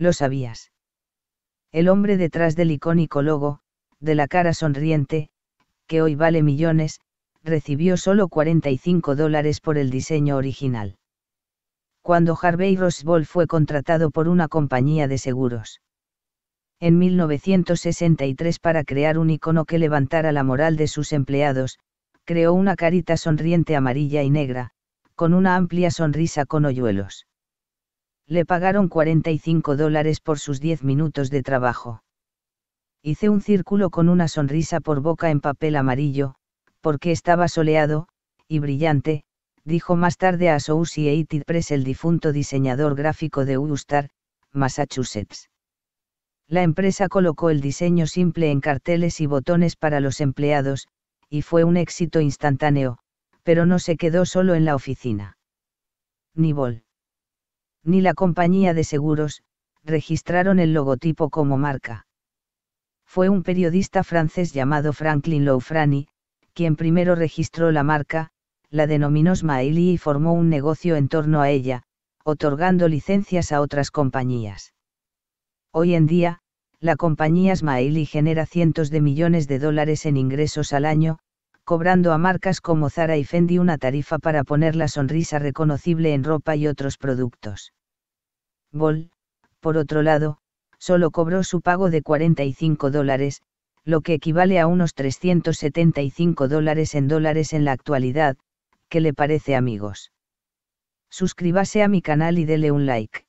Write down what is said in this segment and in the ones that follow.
lo sabías. El hombre detrás del icónico logo, de la cara sonriente, que hoy vale millones, recibió solo 45 dólares por el diseño original. Cuando Harvey Roswell fue contratado por una compañía de seguros. En 1963 para crear un icono que levantara la moral de sus empleados, creó una carita sonriente amarilla y negra, con una amplia sonrisa con hoyuelos. Le pagaron 45 dólares por sus 10 minutos de trabajo. Hice un círculo con una sonrisa por boca en papel amarillo, porque estaba soleado, y brillante, dijo más tarde a Associated Press el difunto diseñador gráfico de Worcester, Massachusetts. La empresa colocó el diseño simple en carteles y botones para los empleados, y fue un éxito instantáneo, pero no se quedó solo en la oficina. Nibol ni la compañía de seguros, registraron el logotipo como marca. Fue un periodista francés llamado Franklin Loufrani, quien primero registró la marca, la denominó Smiley y formó un negocio en torno a ella, otorgando licencias a otras compañías. Hoy en día, la compañía Smiley genera cientos de millones de dólares en ingresos al año, cobrando a marcas como Zara y Fendi una tarifa para poner la sonrisa reconocible en ropa y otros productos. Bol, por otro lado, solo cobró su pago de 45 dólares, lo que equivale a unos 375 dólares en dólares en la actualidad, ¿qué le parece amigos? Suscríbase a mi canal y dele un like.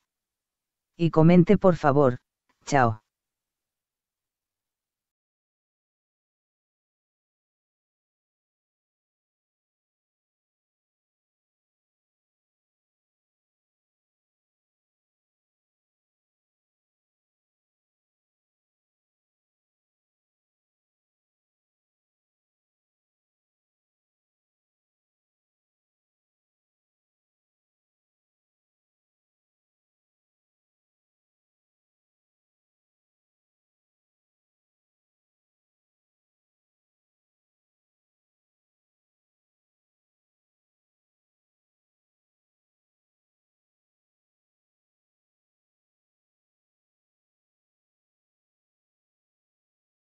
Y comente por favor, chao.